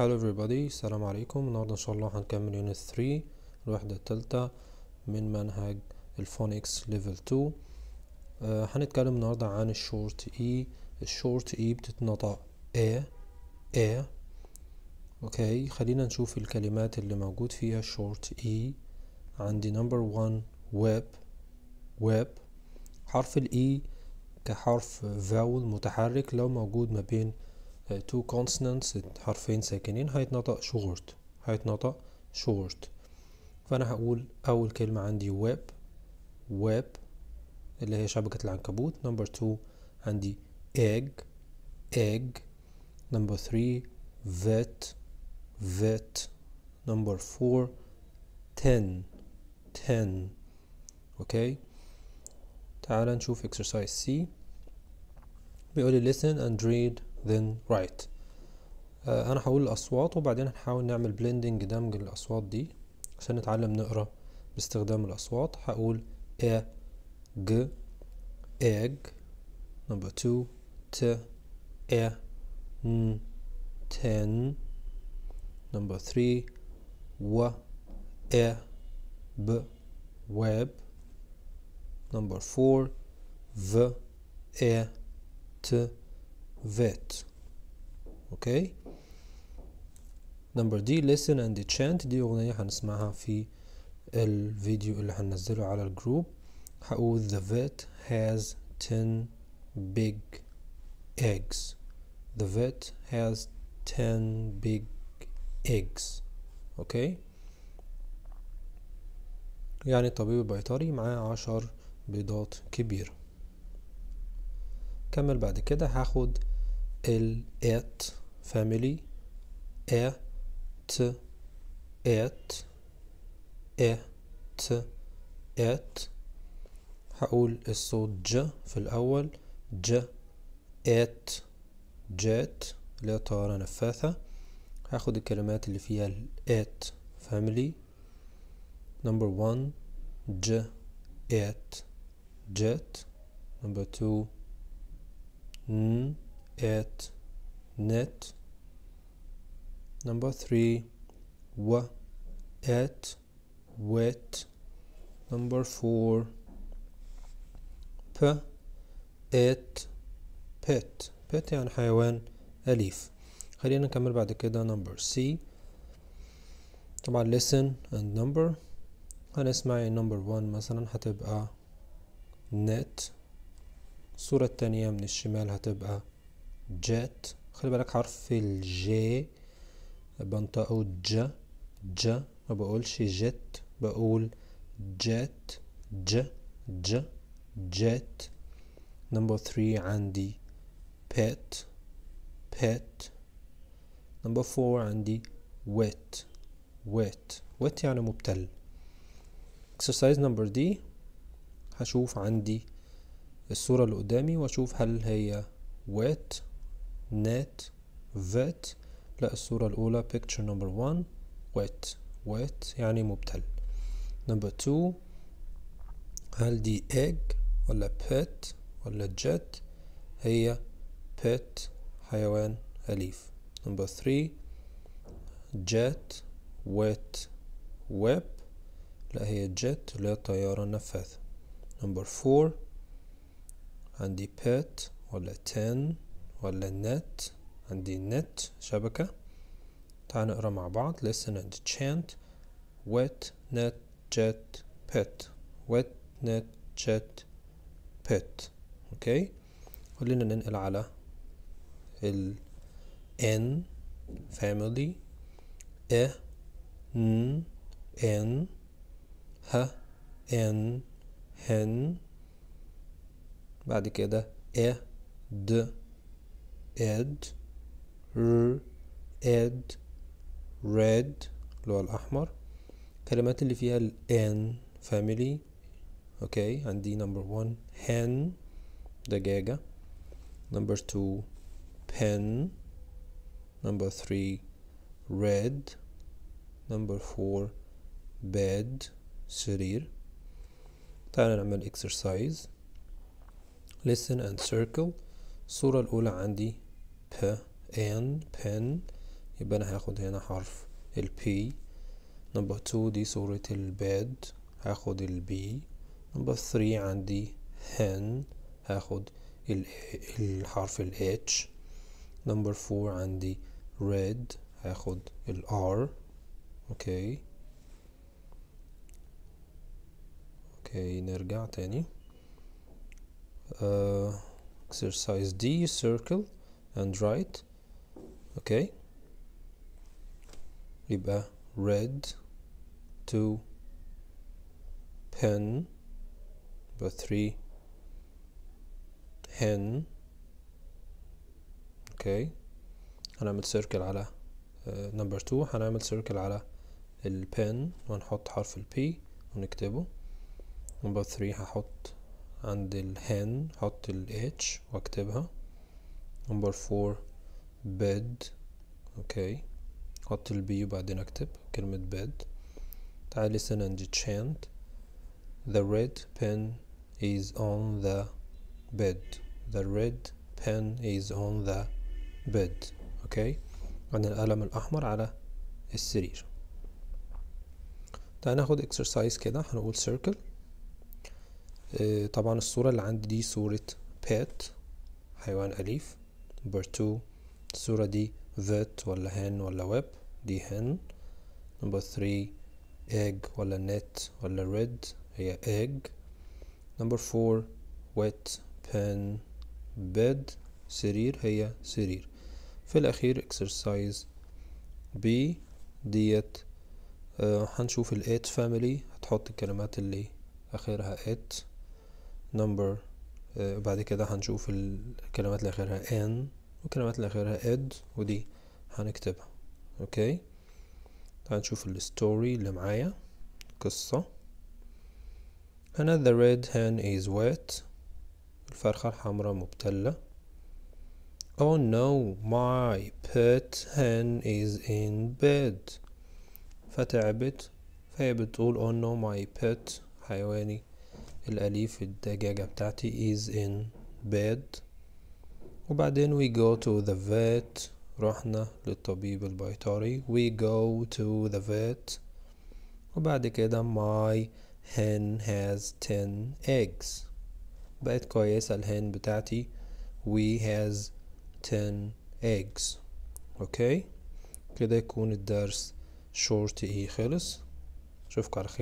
hello everybody السلام عليكم النهاردة ان شاء الله هنكمل يونت 3 الوحدة التالتة من منهج الفونكس ليفل 2 هنتكلم النهاردة عن الشورت اي e. الشورت اي e بتتنطق a a اوكي خلينا نشوف الكلمات اللي موجود فيها شورت اي e. عندي نمبر 1 ويب ويب حرف الاي كحرف فاول متحرك لو موجود ما بين two consonants حرفين ساكنين هيتنطق short هيتنطق short فأنا هقول أول كلمة عندي web web اللي هي شبكة العنكبوت number two عندي egg egg number three vet vet number four ten ten okay تعال نشوف exercise C بيقول لي listen and read then right آه، انا هقول الاصوات وبعدين هنحاول نعمل blending دمج للاصوات دي عشان نتعلم نقرا باستخدام الاصوات هقول a إيه، ج egg number two t a n ten number three و a b web number four v a t vet. اوكي نمبر دي listen and chant دي اغنية هنسمعها في الفيديو اللي هننزله على الجروب هقول the vet has 10 big eggs the vet has 10 big eggs اوكي يعني الطبيب البيطري معاه عشر بيضات كبيرة كمل بعد كده هاخد L1 family e et et et et هقول الصوت ج في الأول ج ات جات اللي هي طيارة نفاثة هاخد الكلمات اللي فيها ال ات family number one ج ات جات number two at net number three wa at wet number four p at pet pet يعني حيوان أليف خلينا نكمل بعد كده number C طبعا listen and number هنسمع number one مثلا هتبقى net الصورة التانية من الشمال هتبقى جات خلي بالك حرف الجي بنطقه جا جا ما بقولش جت بقول جات ج ج جات نمبر 3 عندي pet pet نمبر 4 عندي wet wet wet يعني مبتل exercise number D هشوف عندي الصورة اللي قدامي واشوف هل هي wet net vet لا الصورة الأولى picture number one wet wet يعني مبتل number two هل دي egg ولا pet ولا jet هي pet حيوان أليف number three jet wet web لا هي jet لا طيارة نفاث number four عندي pet ولا ten ولا النت عندي النت شبكة تعال نقرا مع بعض listen and chant wet net jet pet wet net jet pet اوكي كلنا ننقل على ال n family e n n ه n هن بعد كده e د red r ed red اللي هو الأحمر الكلمات اللي فيها ال n family اوكي okay. عندي number one hen دجاجة number two pen number three red number four bed سرير تعالى نعمل exercise listen and circle الصورة الأولى عندي ب ان بن يبقى انا هاخد هنا حرف البي نمبر 2 دي صورة البيد هاخد البي نمبر 3 عندي هن هاخد الحرف الاتش نمبر 4 عندي red هاخد الار اوكي اوكي نرجع تاني uh, exercise D circle and write اوكي يبقى red to pen but 3 hen اوكي هنعمل circle على آه، number two هنعمل circle على البن ونحط حرف ال P ونكتبه number three هحط عند ال الهن هحط H واكتبها number four bed اوكي حط البي وبعدين اكتب كلمة bed تعالي سننجي chant the red pen is on the bed the red pen is on the bed اوكي عن القلم الاحمر على السرير تعال ناخد exercise كده هنقول circle آه، طبعا الصورة اللي عندي دي صورة pet حيوان أليف نمبر 2 الصورة دي vet ولا هن ولا ويب دي هن نمبر ثري egg ولا نت ولا red هي egg نمبر فور wet pen bed سرير هي سرير في الأخير exercise B ديت آه هنشوف ال فاميلي family هتحط الكلمات اللي آخرها ات number آه، وبعد كده هنشوف الكلمات اللي اخرها ان والكلمات اللي اخرها اد ودي هنكتبها اوكي هنشوف الستوري اللي معايا قصة أنا the red hen is wet الفرخة الحمراء مبتلة Oh no my pet hen is in bed فتعبت فهي بتقول oh no my pet حيواني الأليف الدجاجة بتاعتي is in bed وبعدين we go to the vet رحنا للطبيب البيطري we go to the vet وبعد كده my hen has ten eggs بقت كويسة الهن بتاعتي we has ten eggs اوكي okay. كده يكون الدرس شورت ايه خلص اشوفكم على خير